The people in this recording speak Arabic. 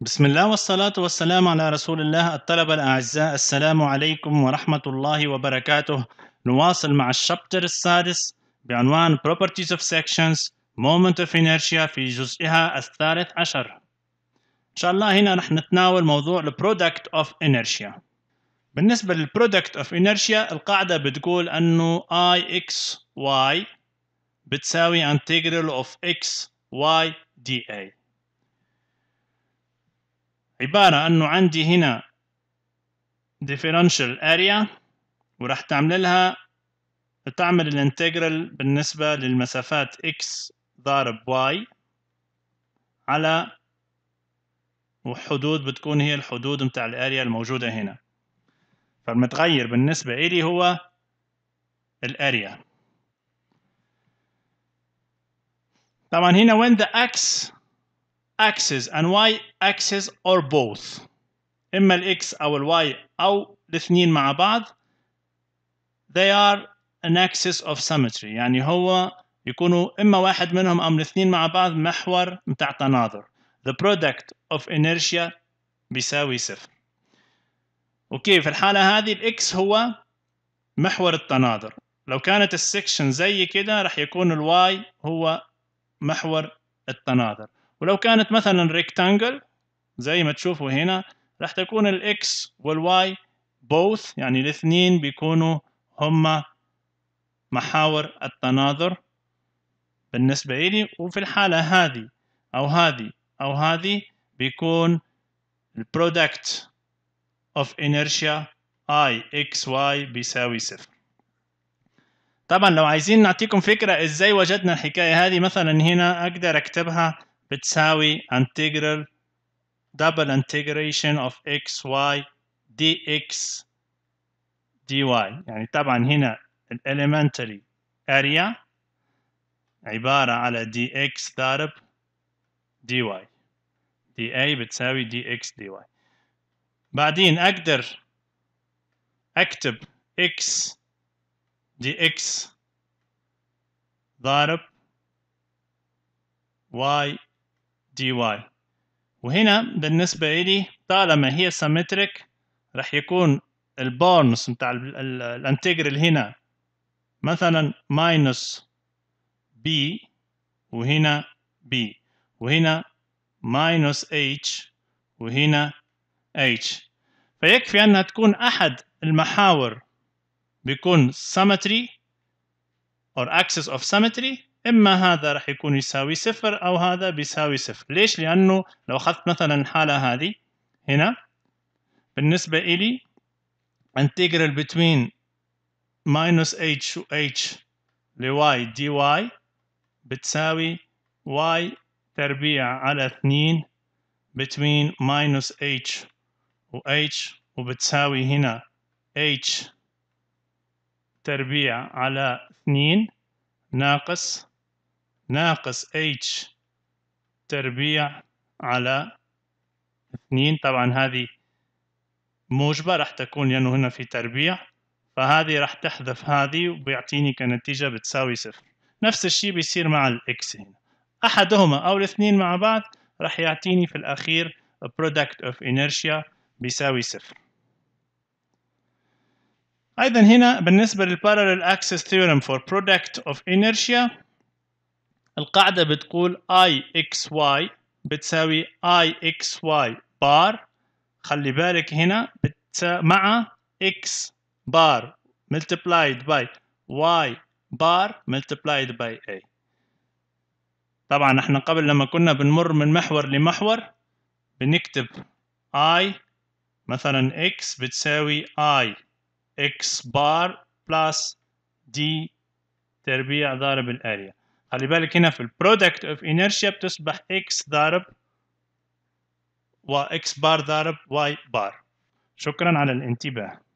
بسم الله والصلاة والسلام على رسول الله الطلبة الأعزاء السلام عليكم ورحمة الله وبركاته نواصل مع الشابتر السادس بعنوان Properties of Sections Moment of Inertia في جزئها الثالث عشر إن شاء الله هنا رح نتناول موضوع الـ Product of Inertia بالنسبة لل Product of Inertia القاعدة بتقول أنه Ixy بتساوي integral of x y dA عبارة أنه عندي هنا differential area وراح تعمل لها تعمل الانتجرال بالنسبة للمسافات x ضارب y على وحدود بتكون هي الحدود متاع الاريا الموجودة هنا فالمتغير بالنسبة إلي هو الاريا طبعا هنا وين the x axes and y axis or both إما الإكس أو الواي أو الاثنين مع بعض they are an axis of symmetry يعني هو يكونوا إما واحد منهم أو الاثنين مع بعض محور متاع تناظر the product of inertia بيساوي صفر اوكي في الحالة هذه الإكس هو محور التناظر لو كانت السكشن زي كده راح يكون الواي هو محور التناظر ولو كانت مثلا ريكتانجل زي ما تشوفوا هنا راح تكون الاكس والواي بوث يعني الاثنين بيكونوا هما محاور التناظر بالنسبة إلي وفي الحالة هذه أو هذه أو هذه بيكون البرودكت of inertia i x y بيساوي صفر طبعا لو عايزين نعطيكم فكرة ازاي وجدنا الحكاية هذه مثلا هنا اقدر اكتبها بتساوي integral double integration of x y dx dy يعني طبعا هنا الelementary area عبارة على dx ضارب dy dA بتساوي dx dy بعدين أقدر أكتب x dx ضارب y دي واي وهنا بالنسبة لي طالما هي سيمتريك راح يكون البونص متاع الانتجرال هنا مثلا ماينس بي وهنا بي وهنا ماينس اتش وهنا اتش فيكفي انها تكون احد المحاور بيكون symmetry or axis of symmetry اما هذا راح يكون يساوي صفر او هذا بيساوي صفر ليش لانه لو اخذت مثلا الحاله هذه هنا بالنسبه الي integral between minus h و h لواي دي واي بتساوي y تربيع على 2 between minus h و h وبتساوي هنا h تربيع على 2 ناقص ناقص h تربيع على 2 طبعا هذه موجبة راح تكون لأنه هنا في تربيع فهذه راح تحذف هذه وبيعطيني كنتيجة بتساوي صفر نفس الشيء بيصير مع الاكس هنا أحدهما أو الاثنين مع بعض راح يعطيني في الأخير product of inertia بيساوي صفر أيضا هنا بالنسبة للparallel parallel axis theorem for product of inertia القاعدة بتقول اي اكس واي بتساوي اي اكس واي بار خلي بالك هنا مع اكس بار multiplied by y بار multiplied by a طبعا احنا قبل لما كنا بنمر من محور لمحور بنكتب i مثلا x بتساوي i x بار plus d تربيع ضارب الاريا خلي بالك هنا في البرودكت اوف انرشيا بتصبح اكس ضرب واكس بار ضرب واي بار شكرا على الانتباه